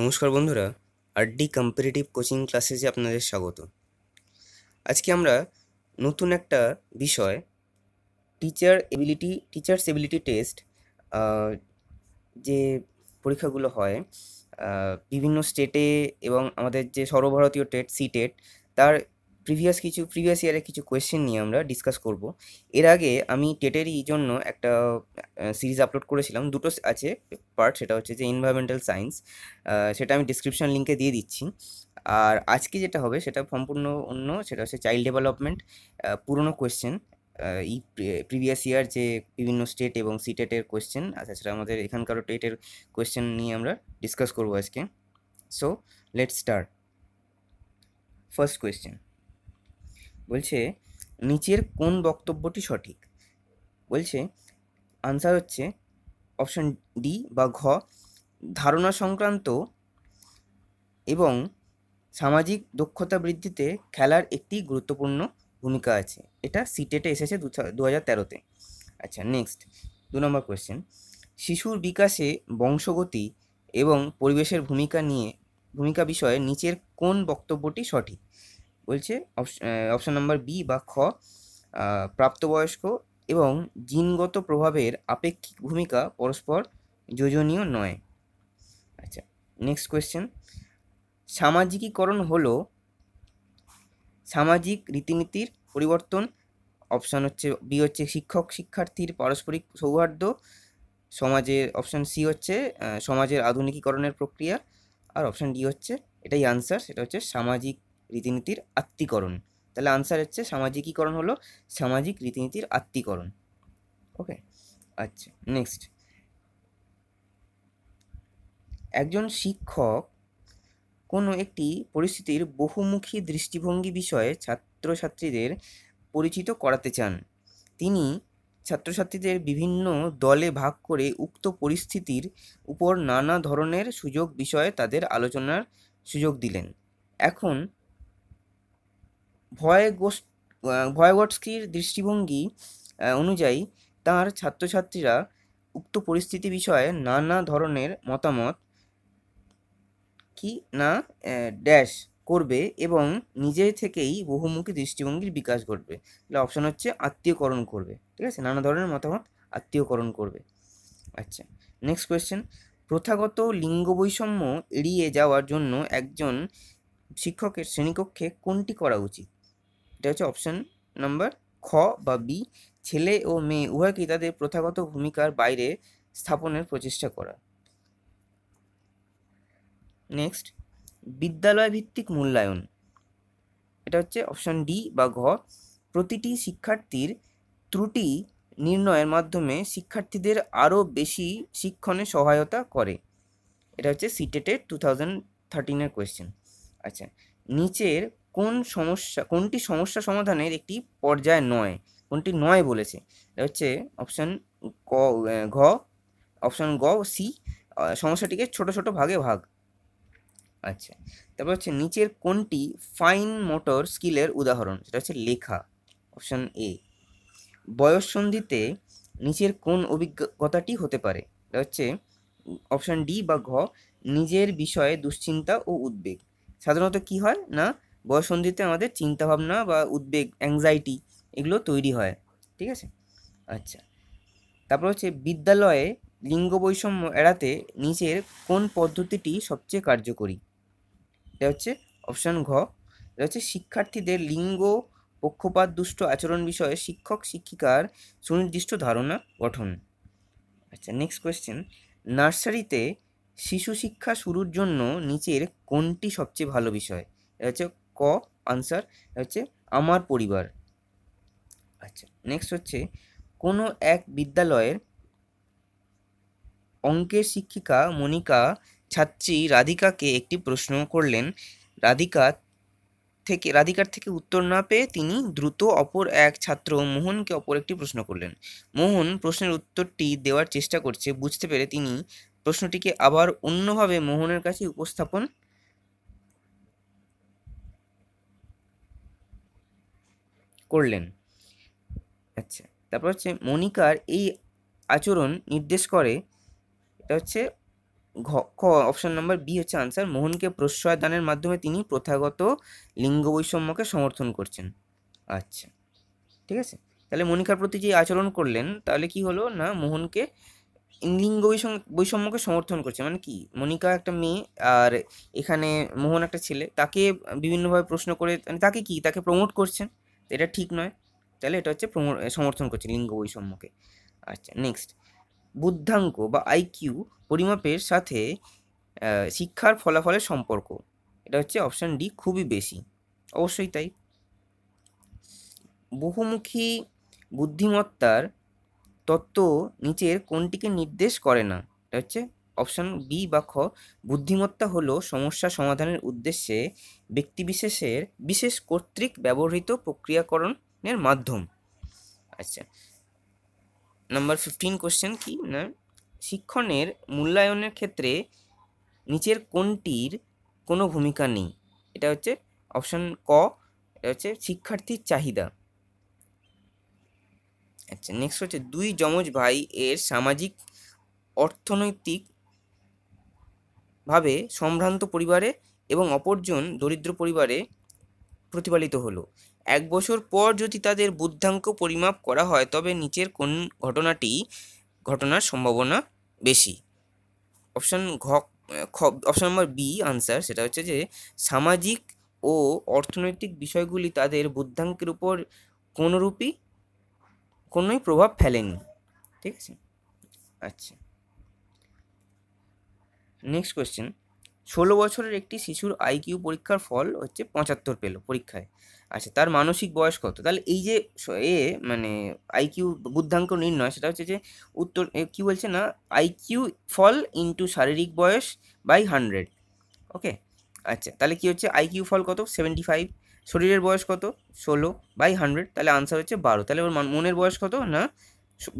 নমস্কার বন্ধুরা RD comparative coaching যে আপনাদের স্বাগত আজকে আমরা নতুন একটা বিষয় teacher ability teachers ability test যে পরীক্ষাগুলো হয় বিভিন্ন স্টেটে এবং আমাদের যে সর্বভারতীয় টেট সি টেট তার প্রিভিয়াস কিছু প্রিভিয়াস ইয়ারে কিছু কোয়েশ্চেন নিয়ে আমরা ডিসকাস করব এর আগে আমি টেটেরই জন্য একটা সিরিজ আপলোড করেছিলাম দুটো আছে পার্ট সেটা হচ্ছে যে এনভায়রনমেন্টাল সায়েন্স সেটা আমি ডিসক্রিপশন লিঙ্কে দিয়ে দিচ্ছি আর আজকে যেটা হবে সেটা সম্পূর্ণ অন্য সেটা হচ্ছে চাইল্ড ডেভেলপমেন্ট পুরনো কোয়েশ্চেন এই প্রিভিয়াস ইয়ার যে বিভিন্ন স্টেট এবং সিটেটের কোয়েশ্চেন আর তাছাড়া আমাদের এখানকারও টেটের কোয়েশ্চেন নিয়ে আমরা ডিসকাস করব আজকে so let start first question বলছে নিচের কোন বক্তব্যটি সঠিক বলছে আনসার হচ্ছে অপশন ডি বা ঘ ধারণা সংক্রান্ত এবং সামাজিক দক্ষতা বৃদ্ধিতে খেলার একটি গুরুত্বপূর্ণ ভূমিকা আছে এটা সিটেটে e এসেছে দু হাজার তেরোতে আচ্ছা নেক্সট দু নম্বর কোয়েশ্চেন শিশুর বিকাশে বংশগতি এবং পরিবেশের ভূমিকা নিয়ে ভূমিকা বিষয়ে নিচের কোন বক্তব্যটি সঠিক বলছে অপশন নাম্বার বি বা খ প্রাপ্তবয়স্ক এবং জিনগত প্রভাবের আপেক্ষিক ভূমিকা পরস্পর যোজনীয় নয় আচ্ছা নেক্সট কোয়েশ্চেন সামাজিকীকরণ হলো সামাজিক রীতিনীতির পরিবর্তন অপশান হচ্ছে বি হচ্ছে শিক্ষক শিক্ষার্থীর পারস্পরিক সৌহার্দ্য সমাজের অপশান সি হচ্ছে সমাজের আধুনিকীকরণের প্রক্রিয়া আর অপশান ডি হচ্ছে এটাই আনসার সেটা হচ্ছে সামাজিক রীতিনীতির আত্মীকরণ তাহলে আনসার হচ্ছে সামাজিকীকরণ হলো সামাজিক রীতিনীতির আত্মীকরণ ওকে আচ্ছা নেক্সট একজন শিক্ষক কোনো একটি পরিস্থিতির বহুমুখী দৃষ্টিভঙ্গি বিষয়ে ছাত্রছাত্রীদের পরিচিত করাতে চান তিনি ছাত্রছাত্রীদের বিভিন্ন দলে ভাগ করে উক্ত পরিস্থিতির উপর নানা ধরনের সুযোগ বিষয়ে তাদের আলোচনার সুযোগ দিলেন এখন ভয় ভয়গটস্কির দৃষ্টিভঙ্গি অনুযায়ী তাঁর ছাত্রছাত্রীরা উক্ত পরিস্থিতি বিষয়ে নানা ধরনের মতামত কি না ড্যাশ করবে এবং নিজে থেকেই বহুমুখী দৃষ্টিভঙ্গির বিকাশ ঘটবে তাহলে অপশান হচ্ছে আত্মীয়করণ করবে ঠিক আছে নানা ধরনের মতামত আত্মীয়করণ করবে আচ্ছা নেক্সট কোয়েশ্চেন প্রথাগত লিঙ্গ বৈষম্য এড়িয়ে যাওয়ার জন্য একজন শিক্ষকের শ্রেণীকক্ষে কোনটি করা উচিত এটা হচ্ছে অপশন নাম্বার খ বা বি ছেলে ও মেয়ে উভয়কেই তাদের প্রথাগত ভূমিকার বাইরে স্থাপনের প্রচেষ্টা করা নেক্সট বিদ্যালয় ভিত্তিক মূল্যায়ন এটা হচ্ছে অপশন ডি বা ঘ প্রতিটি শিক্ষার্থীর ত্রুটি নির্ণয়ের মাধ্যমে শিক্ষার্থীদের আরও বেশি শিক্ষণে সহায়তা করে এটা হচ্ছে সিটেটের টু থাউজেন্ড থার্টিনের কোয়েশ্চেন আচ্ছা নিচের কোন সমস্যা কোনটি সমস্যা সমাধানের একটি পর্যায় নয় কোনটি নয় বলেছে এটা হচ্ছে অপশান ক ঘ অপশান গ সি সমস্যাটিকে ছোট ছোট ভাগে ভাগ আচ্ছা তারপর হচ্ছে নিচের কোনটি ফাইন মোটর স্কিলের উদাহরণ সেটা হচ্ছে লেখা অপশান এ বয়স সন্ধিতে নিচের কোন অভিজ্ঞতাটি হতে পারে এটা হচ্ছে অপশান ডি বা ঘ নিজের বিষয়ে দুশ্চিন্তা ও উদ্বেগ সাধারণত কি হয় না বয়সন্ধিতে আমাদের চিন্তাভাবনা বা উদ্বেগ অ্যাংজাইটি এগুলো তৈরি হয় ঠিক আছে আচ্ছা তারপর হচ্ছে বিদ্যালয়ে লিঙ্গ বৈষম্য এড়াতে নিচের কোন পদ্ধতিটি সবচেয়ে কার্যকরী এটা হচ্ছে অপশান ঘ এটা হচ্ছে শিক্ষার্থীদের লিঙ্গ পক্ষপাত দুষ্ট আচরণ বিষয়ে শিক্ষক শিক্ষিকার সুনির্দিষ্ট ধারণা গঠন আচ্ছা নেক্সট কোয়েশ্চেন নার্সারিতে শিশু শিক্ষা শুরুর জন্য নিচের কোনটি সবচেয়ে ভালো বিষয় এটা হচ্ছে ক আনসার হচ্ছে আমার পরিবার আচ্ছা নেক্সট হচ্ছে কোনো এক বিদ্যালয়ের অঙ্কের শিক্ষিকা মনিকা ছাত্রী রাধিকাকে একটি প্রশ্ন করলেন রাধিকা থেকে রাধিকার থেকে উত্তর না পেয়ে তিনি দ্রুত অপর এক ছাত্র মোহনকে অপর একটি প্রশ্ন করলেন মোহন প্রশ্নের উত্তরটি দেওয়ার চেষ্টা করছে বুঝতে পেরে তিনি প্রশ্নটিকে আবার অন্যভাবে মোহনের কাছে উপস্থাপন করলেন আচ্ছা তারপর হচ্ছে মনিকার এই আচরণ নির্দেশ করে এটা হচ্ছে ঘ খ অপশন নম্বর বি হচ্ছে আনসার মোহনকে প্রশ্রয় দানের মাধ্যমে তিনি প্রথাগত লিঙ্গ বৈষম্যকে সমর্থন করছেন আচ্ছা ঠিক আছে তাহলে মনিকার প্রতি যে আচরণ করলেন তাহলে কি হলো না মোহনকে লিঙ্গ বৈষম্যকে সমর্থন করছে মানে কি মনিকা একটা মেয়ে আর এখানে মোহন একটা ছেলে তাকে বিভিন্নভাবে প্রশ্ন করে মানে তাকে কি তাকে প্রমোট করছেন এটা ঠিক নয় তাহলে এটা হচ্ছে সমর্থন করছে লিঙ্গ বৈষম্যকে আচ্ছা নেক্সট বুদ্ধাঙ্ক বা আইকিউ পরিমাপের সাথে শিক্ষার ফলাফলের সম্পর্ক এটা হচ্ছে অপশান ডি খুবই বেশি অবশ্যই তাই বহুমুখী বুদ্ধিমত্তার তত্ত্ব নিচের কোনটিকে নির্দেশ করে না এটা হচ্ছে অপশন বি বা খ বুদ্ধিমত্তা হল সমস্যা সমাধানের উদ্দেশ্যে ব্যক্তিবিশেষের বিশেষ কর্তৃক ব্যবহৃত প্রক্রিয়াকরণের মাধ্যম আচ্ছা নাম্বার ফিফটিন কোশ্চেন কি না শিক্ষণের মূল্যায়নের ক্ষেত্রে নিচের কোনটির কোনো ভূমিকা নেই এটা হচ্ছে অপশন ক এটা হচ্ছে শিক্ষার্থীর চাহিদা আচ্ছা নেক্সট হচ্ছে দুই যমজ ভাই এর সামাজিক অর্থনৈতিক ভাবে সম্ভ্রান্ত পরিবারে এবং অপরজন দরিদ্র পরিবারে প্রতিপালিত হলো এক বছর পর যদি তাদের বুদ্ধাঙ্ক পরিমাপ করা হয় তবে নিচের কোন ঘটনাটি ঘটনার সম্ভাবনা বেশি অপশান ঘ অপশান নম্বর বি আনসার সেটা হচ্ছে যে সামাজিক ও অর্থনৈতিক বিষয়গুলি তাদের বুদ্ধাঙ্কের উপর কোনোরূপই কোনোই প্রভাব ফেলেনি ঠিক আছে আচ্ছা নেক্সট কোয়েশ্চেন ষোলো বছরের একটি শিশুর আইকিউ পরীক্ষার ফল হচ্ছে পঁচাত্তর পেল পরীক্ষায় আচ্ছা তার মানসিক বয়স কত তাহলে এই যে এ মানে আইকিউ বুদ্ধাঙ্ক নির্ণয় সেটা হচ্ছে যে উত্তর কি বলছে না আইকিউ ফল ইন্টু শারীরিক বয়স বাই হান্ড্রেড ওকে আচ্ছা তাহলে কি হচ্ছে আইকিউ ফল কত সেভেন্টি ফাইভ শরীরের বয়স কত ষোলো বাই হান্ড্রেড তাহলে আনসার হচ্ছে বারো তাহলে ওর মনের বয়স কত না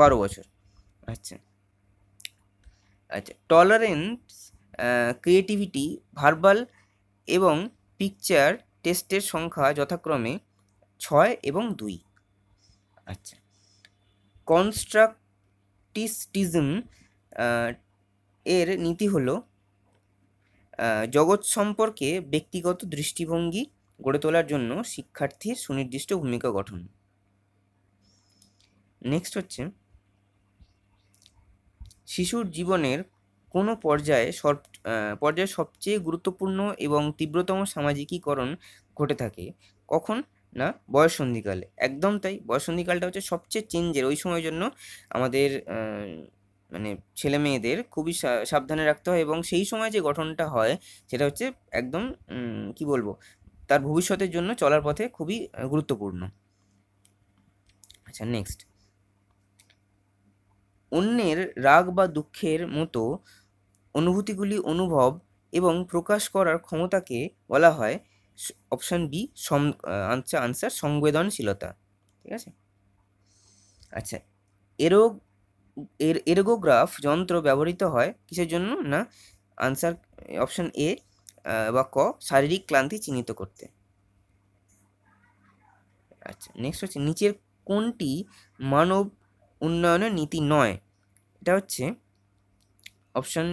বারো বছর আচ্ছা আচ্ছা টলারেন্স ক্রিয়েটিভিটি ভার্বাল এবং পিকচার টেস্টের সংখ্যা যথাক্রমে ছয় এবং দুই আচ্ছা কনস্ট্রাকটিস্টিজম এর নীতি হল জগৎ সম্পর্কে ব্যক্তিগত দৃষ্টিভঙ্গি গড়ে তোলার জন্য শিক্ষার্থীর সুনির্দিষ্ট ভূমিকা গঠন নেক্সট হচ্ছে শিশুর জীবনের কোনো পর্যায়ে সব পর্যায়ে সবচেয়ে গুরুত্বপূর্ণ এবং তীব্রতম সামাজিকীকরণ ঘটে থাকে কখন না বয়সন্ধিকালে একদম তাই বয়সন্ধিকালটা হচ্ছে সবচেয়ে চেঞ্জের ওই সময়ের জন্য আমাদের মানে ছেলে মেয়েদের খুবই সাবধানে রাখতে হয় এবং সেই সময় যে গঠনটা হয় সেটা হচ্ছে একদম কি বলবো তার ভবিষ্যতের জন্য চলার পথে খুবই গুরুত্বপূর্ণ আচ্ছা নেক্সট অন্যের রাগ বা দুঃখের মতো অনুভূতিগুলি অনুভব এবং প্রকাশ করার ক্ষমতাকে বলা হয় অপশান বি সম আচ্ছা আনসার সংবেদনশীলতা ঠিক আছে আচ্ছা এরো এর এরোগোগ্রাফ যন্ত্র ব্যবহৃত হয় কিসের জন্য না আনসার অপশান এ বা ক শারীরিক ক্লান্তি চিহ্নিত করতে আচ্ছা নেক্সট হচ্ছে নিচের কোনটি মানব উন্নয়নের নীতি নয় এটা হচ্ছে অপশান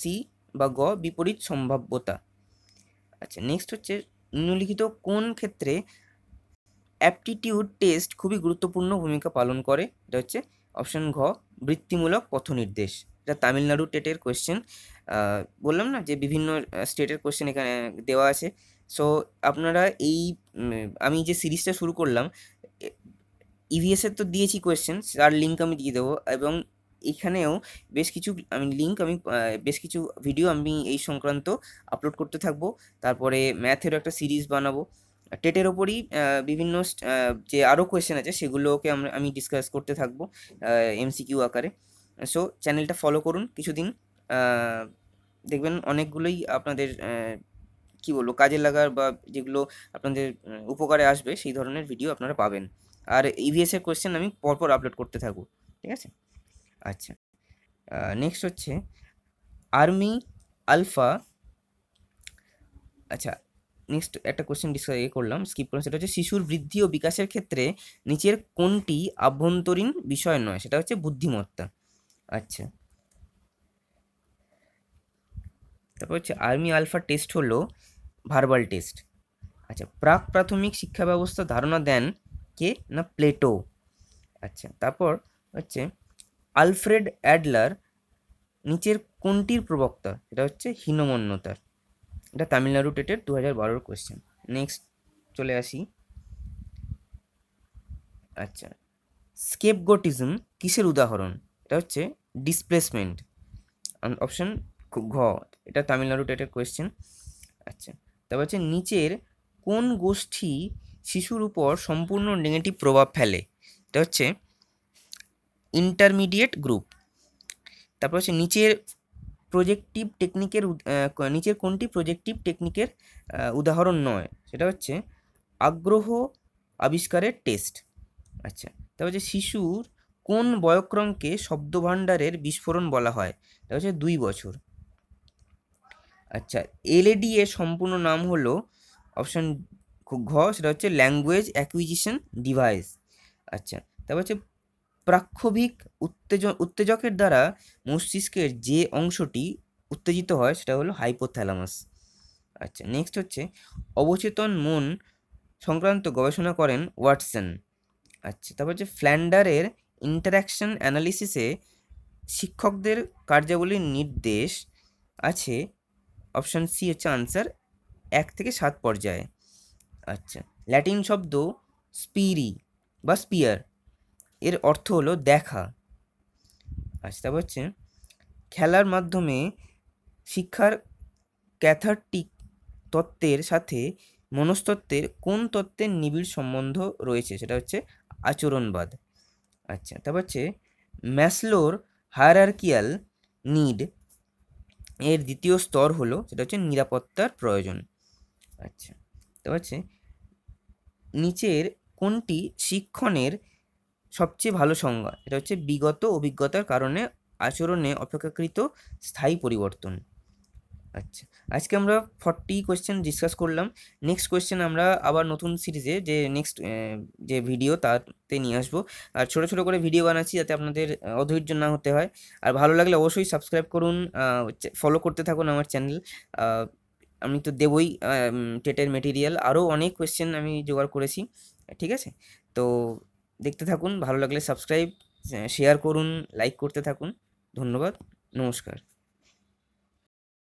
সি বা গ বিপরীত সম্ভাব্যতা আচ্ছা নেক্সট হচ্ছে নিম্নলিখিত কোন ক্ষেত্রে অ্যাপটিটিউড টেস্ট খুবই গুরুত্বপূর্ণ ভূমিকা পালন করে এটা হচ্ছে অপশন ঘ বৃত্তিমূলক পথনির্দেশ এটা তামিলনাড়ু টেটের কোয়েশ্চেন বললাম না যে বিভিন্ন স্টেটের কোয়েশ্চেন এখানে দেওয়া আছে সো আপনারা এই আমি যে সিরিজটা শুরু করলাম ইভিএসের e তো দিয়েছি কোয়েশ্চেন তার লিঙ্ক আমি দিয়ে দেবো এবং এখানেও বেশ কিছু আমি লিঙ্ক আমি বেশ কিছু ভিডিও আমি এই সংক্রান্ত আপলোড করতে থাকবো তারপরে ম্যাথেরও একটা সিরিজ বানাবো টেটের ওপরই বিভিন্ন যে আরও কোয়েশ্চেন আছে সেগুলোকে আমরা আমি ডিসকাস করতে থাকবো এমসিকিউ আকারে সো চ্যানেলটা ফলো করুন কিছুদিন দেখবেন অনেকগুলোই আপনাদের কি বলবো কাজে লাগার বা যেগুলো আপনাদের উপকারে আসবে সেই ধরনের ভিডিও আপনারা পাবেন আর ইভিএসের e কোয়েশ্চেন আমি পরপর আপলোড করতে থাকবো ঠিক আছে আচ্ছা নেক্সট হচ্ছে আর্মি আলফা আচ্ছা নেক্সট একটা কোশ্চেন ডিসকাস করলাম স্কিপ করলাম সেটা হচ্ছে শিশুর বৃদ্ধি ও বিকাশের ক্ষেত্রে নিচের কোনটি আভ্যন্তরীণ বিষয় নয় সেটা হচ্ছে বুদ্ধিমত্তা আচ্ছা তারপর হচ্ছে আর্মি আলফা টেস্ট হলো ভার্বাল টেস্ট আচ্ছা প্রাক প্রাথমিক শিক্ষা ব্যবস্থা ধারণা দেন কে না প্লেটো আচ্ছা তারপর হচ্ছে আলফ্রেড অ্যাডলার নিচের কোনটির প্রবক্তা এটা হচ্ছে হীনমন্যতার এটা তামিলনাড়ু টেটের দু হাজার বারোর কোয়েশ্চেন নেক্সট চলে আসি আচ্ছা স্কেপগোটিজম কিসের উদাহরণ এটা হচ্ছে ডিসপ্লেসমেন্ট অপশন ঘ এটা তামিলনাড়ু টেটের কোয়েশ্চেন আচ্ছা তারপর হচ্ছে নিচের কোন গোষ্ঠী শিশুর উপর সম্পূর্ণ নেগেটিভ প্রভাব ফেলে এটা হচ্ছে ইন্টারমিডিয়েট গ্রুপ তারপর হচ্ছে নিচের প্রজেক্টিভ টেকনিকের নিচের কোনটি প্রজেক্টিভ টেকনিকের উদাহরণ নয় সেটা হচ্ছে আগ্রহ আবিষ্কারের টেস্ট আচ্ছা তারপর হচ্ছে শিশুর কোন বয়ক্রমকে শব্দভাণ্ডারের বিস্ফোরণ বলা হয় এটা হচ্ছে দুই বছর আচ্ছা এলএডি এর সম্পূর্ণ নাম হলো অপশন ঘ সেটা হচ্ছে ল্যাঙ্গুয়েজ অ্যাকুইজিশন ডিভাইস আচ্ছা তারপর হচ্ছে প্রাক্ষোভিক উত্তেজ উত্তেজকের দ্বারা মস্তিষ্কের যে অংশটি উত্তেজিত হয় সেটা হলো হাইপোথ্যালামাস আচ্ছা নেক্সট হচ্ছে অবচেতন মন সংক্রান্ত গবেষণা করেন ওয়াটসন আচ্ছা তারপর হচ্ছে ফ্ল্যান্ডারের ইন্টারাকশন অ্যানালিসিসে শিক্ষকদের কার্যাবলীর নির্দেশ আছে অপশান সি হচ্ছে আনসার এক থেকে সাত পর্যায়ে আচ্ছা ল্যাটিন শব্দ স্পিরি বা স্পিয়ার এর অর্থ হলো দেখা আচ্ছা তারপর হচ্ছে খেলার মাধ্যমে শিক্ষার ক্যাথার্টিক তত্ত্বের সাথে মনস্তত্ত্বের কোন তত্ত্বের নিবিড় সম্বন্ধ রয়েছে সেটা হচ্ছে আচরণবাদ আচ্ছা তারপর হচ্ছে ম্যাসলোর হায়ারার্কিয়াল নিড এর দ্বিতীয় স্তর হলো সেটা হচ্ছে নিরাপত্তার প্রয়োজন আচ্ছা তারপর হচ্ছে নিচের কোনটি শিক্ষণের সবচেয়ে ভালো সংজ্ঞা এটা হচ্ছে বিগত অভিজ্ঞতার কারণে আচরণে অপেক্ষাকৃত স্থায়ী পরিবর্তন আচ্ছা আজকে আমরা ফর্টি কোয়েশ্চেন ডিসকাস করলাম নেক্সট কোয়েশ্চেন আমরা আবার নতুন সিরিজে যে নেক্সট যে ভিডিও তাতে নিয়ে আসবো আর ছোটো ছোটো করে ভিডিও বানাচ্ছি যাতে আপনাদের অধৈর্য না হতে হয় আর ভালো লাগলে অবশ্যই সাবস্ক্রাইব করুন ফলো করতে থাকুন আমার চ্যানেল আমি তো দেবই টেটের মেটেরিয়াল আরও অনেক কোয়েশ্চেন আমি জোগাড় করেছি ঠিক আছে তো দেখতে থাকুন ভালো লাগলে সাবস্ক্রাইব শেয়ার করুন লাইক করতে থাকুন ধন্যবাদ নমস্কার